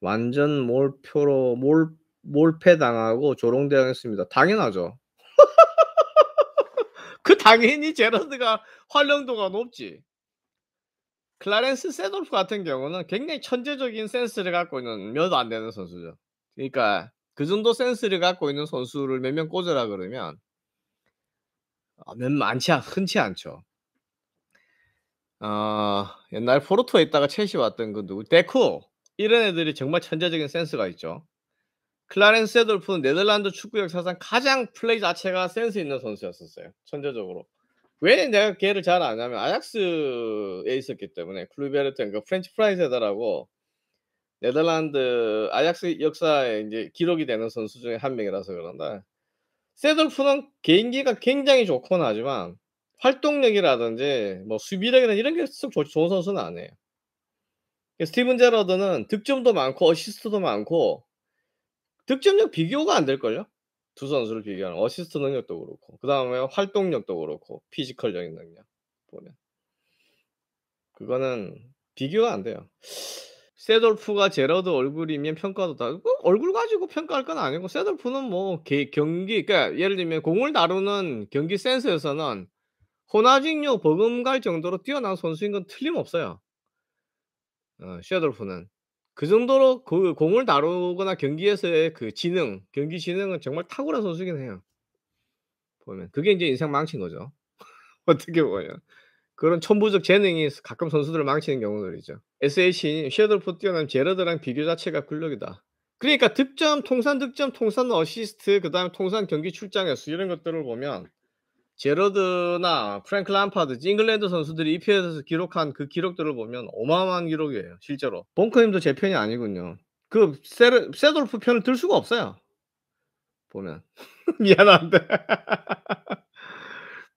완전 몰표로 몰 몰패 당하고 조롱대응했습니다 당연하죠. 그 당연히 제러드가 활용도가 높지. 클라렌스 세돌프 같은 경우는 굉장히 천재적인 센스를 갖고 있는 몇 안 되는 선수죠. 그러니까 그 정도 센스를 갖고 있는 선수를 몇 명 꽂으라 그러면 아, 몇 많지 않, 흔치 않죠. 어, 옛날 포르토에 있다가 첼시 왔던 그 누구 데코 이런 애들이 정말 천재적인 센스가 있죠. 클라렌 세돌프는 네덜란드 축구역 사상 가장 플레이 자체가 센스 있는 선수였었어요. 천재적으로. 왜 내가 걔를 잘 아냐면 아약스에 있었기 때문에 클루베르트 그니까 프렌치 프라이세더라고 네덜란드 아약스 역사에 이제 기록이 되는 선수 중에 한 명이라서 그런다. 세돌프는 개인기가 굉장히 좋곤 하지만 활동력이라든지 뭐 수비력이나 이런 게 좋은 선수는 아니에요. 스티븐 제러드는 득점도 많고 어시스트도 많고 득점력 비교가 안 될걸요? 두 선수를 비교하는 어시스트 능력도 그렇고 그 다음에 활동력도 그렇고 피지컬적인 능력 보면 그거는 비교가 안 돼요. 세돌프가 제러드 얼굴이면 평가도 다 그 얼굴 가지고 평가할 건 아니고 세돌프는 뭐 개, 경기 그러니까 예를 들면 공을 다루는 경기 센스에서는 호나징요 버금갈 정도로 뛰어난 선수인 건 틀림없어요. 어, 셰돌프는 그 정도로 그 공을 다루거나 경기에서의 그 지능, 경기 지능은 정말 탁월한 선수긴 해요. 보면 그게 이제 인생 망친 거죠. 어떻게 보면 그런 천부적 재능이 가끔 선수들을 망치는 경우들이죠. SH인 셰돌프 뛰어난 제러드랑 비교 자체가 굴욕이다. 그러니까 득점, 통산 득점, 통산 어시스트, 그다음 통산 경기 출장횟수 이런 것들을 보면 제러드나 프랭클 람파드, 잉글랜드 선수들이 EPL에서 기록한 그 기록들을 보면 어마어마한 기록이에요, 실제로. 본크님도 제 편이 아니군요. 그 세르, 세돌프 편을 들 수가 없어요. 보면 미안한데